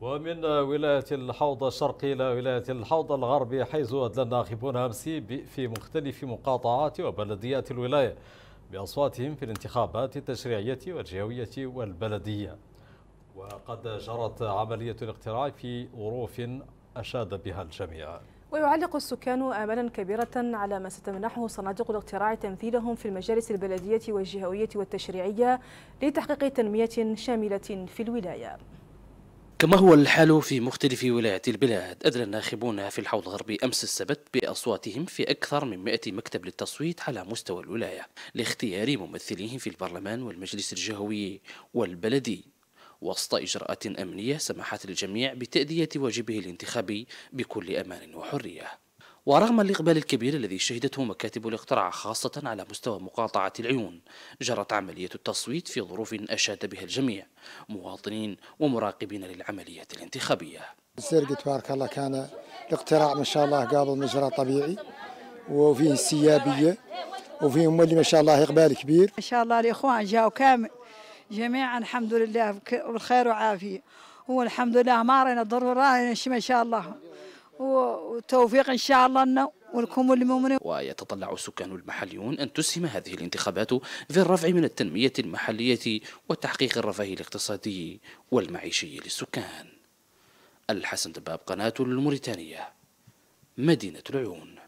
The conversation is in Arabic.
ومن ولاية الحوض الشرقي إلى ولاية الحوض الغربي حيث أدلى الناخبون أمس في مختلف مقاطعات وبلديات الولاية بأصواتهم في الانتخابات التشريعية والجهوية والبلدية وقد جرت عملية الاقتراع في ظروف أشاد بها الجميع ويعلق السكان آمالا كبيرة على ما ستمنحه صناديق الاقتراع تمثيلهم في المجالس البلدية والجهوية والتشريعية لتحقيق تنمية شاملة في الولاية كما هو الحال في مختلف ولايات البلاد أدلى الناخبون في الحوض الغربي أمس السبت بأصواتهم في أكثر من 100 مكتب للتصويت على مستوى الولاية لاختيار ممثليهم في البرلمان والمجلس الجهوي والبلدي وسط إجراءات أمنية سمحت للجميع بتأدية واجبه الانتخابي بكل أمان وحرية ورغم الإقبال الكبير الذي شهدته مكاتب الاقتراع خاصة على مستوى مقاطعة العيون جرت عملية التصويت في ظروف أشاد بها الجميع مواطنين ومراقبين للعمليات الانتخابية الزرق تبارك الله كان الاقتراع ما شاء الله قابل مجرى طبيعي وفيه السيابية وفيه مولي ما شاء الله إقبال كبير ما شاء الله الإخوان جاءوا كامل جميعا الحمد لله بالخير وعافية والحمد لله ما رأينا ضرورة ما شاء الله و... والتوفيق إن شاء الله لنا ولكم وللمؤمنين ويتطلع السكان المحليون أن تسهم هذه الانتخابات في الرفع من التنمية المحلية وتحقيق الرفاه الاقتصادي والمعيشي للسكان الحسن دباب قناة الموريتانية مدينة العيون